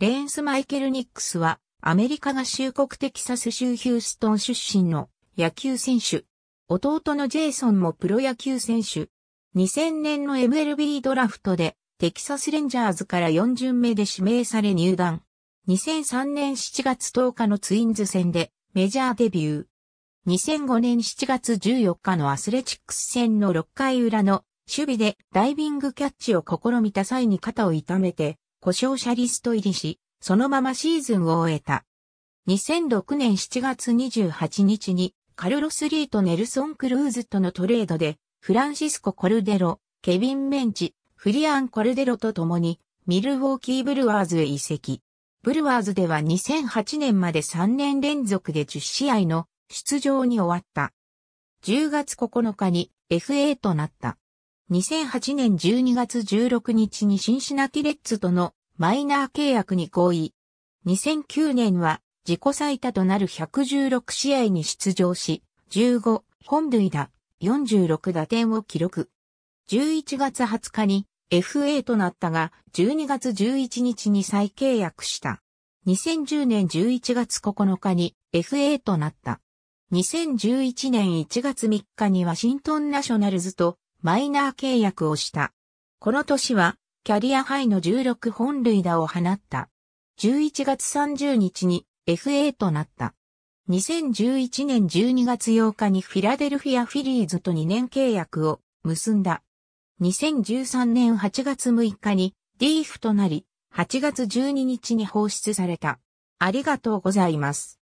レーンス・マイケル・ニックスは、アメリカ合衆国テキサス州ヒューストン出身の野球選手。弟のジェイソンもプロ野球選手。2000年の MLB ドラフトで、テキサスレンジャーズから4巡目で指名され入団。2003年7月10日のツインズ戦でメジャーデビュー。2005年7月14日のアスレチックス戦の6回裏の守備でダイビングキャッチを試みた際に肩を痛めて故障者リスト入りし、そのままシーズンを終えた。2006年7月28日に、カルロス・リーとネルソン・クルーズとのトレードで、フランシスコ・コルデロ、ケビン・メンチ、フリアン・コルデロと共に、ミルウォーキー・ブルワーズへ移籍。ブルワーズでは2008年まで3年連続で10試合の出場に終わった。10月9日に FA となった。2008年12月16日にシンシナティレッツとのマイナー契約に合意。2009年は自己最多となる116試合に出場し、15本塁打、46打点を記録。11月20日に FA となったが、12月11日に再契約した。2010年11月9日に FA となった。2011年1月3日にワシントンナショナルズとマイナー契約をした。この年は、キャリアハイの16本塁打を放った。11月30日に FA となった。2011年12月8日にフィラデルフィア・フィリーズと2年契約を結んだ。2013年8月6日に DF となり、8月12日に放出された。ありがとうございます。